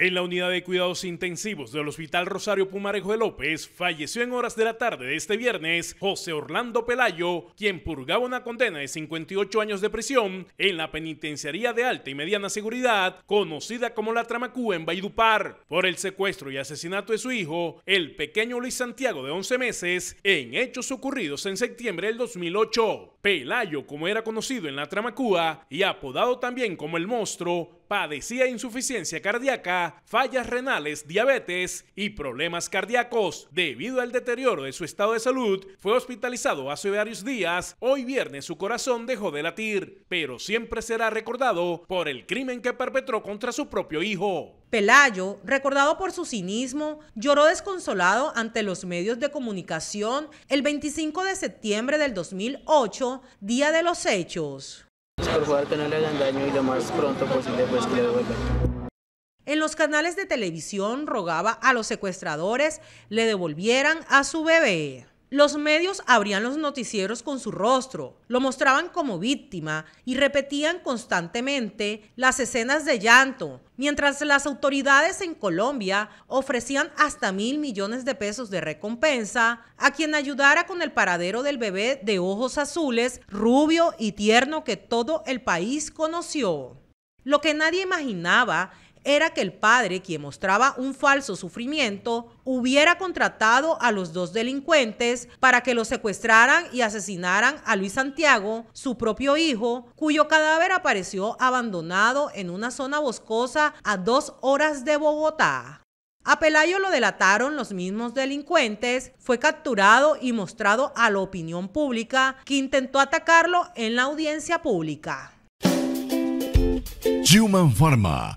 En la unidad de cuidados intensivos del Hospital Rosario Pumarejo de López, falleció en horas de la tarde de este viernes José Orlando Pelayo, quien purgaba una condena de 58 años de prisión en la Penitenciaría de Alta y Mediana Seguridad, conocida como la Tramacúa en Baidupar, por el secuestro y asesinato de su hijo, el pequeño Luis Santiago de 11 meses, en hechos ocurridos en septiembre del 2008. Pelayo, como era conocido en la Tramacúa y apodado también como el monstruo, padecía insuficiencia cardíaca, fallas renales, diabetes y problemas cardíacos. Debido al deterioro de su estado de salud, fue hospitalizado hace varios días. Hoy viernes su corazón dejó de latir, pero siempre será recordado por el crimen que perpetró contra su propio hijo. Pelayo, recordado por su cinismo, lloró desconsolado ante los medios de comunicación el 25 de septiembre del 2008, día de los hechos. Pues, por favor, que no le hagan daño y lo más pronto posible pues que le devuelvan. En los canales de televisión rogaba a los secuestradores le devolvieran a su bebé. Los medios abrían los noticieros con su rostro, lo mostraban como víctima y repetían constantemente las escenas de llanto, mientras las autoridades en Colombia ofrecían hasta mil millones de pesos de recompensa a quien ayudara con el paradero del bebé de ojos azules, rubio y tierno que todo el país conoció. Lo que nadie imaginaba era que el padre, quien mostraba un falso sufrimiento, hubiera contratado a los dos delincuentes para que lo secuestraran y asesinaran a Luis Santiago, su propio hijo, cuyo cadáver apareció abandonado en una zona boscosa a dos horas de Bogotá. A Pelayo lo delataron los mismos delincuentes, fue capturado y mostrado a la opinión pública que intentó atacarlo en la audiencia pública. Human Pharma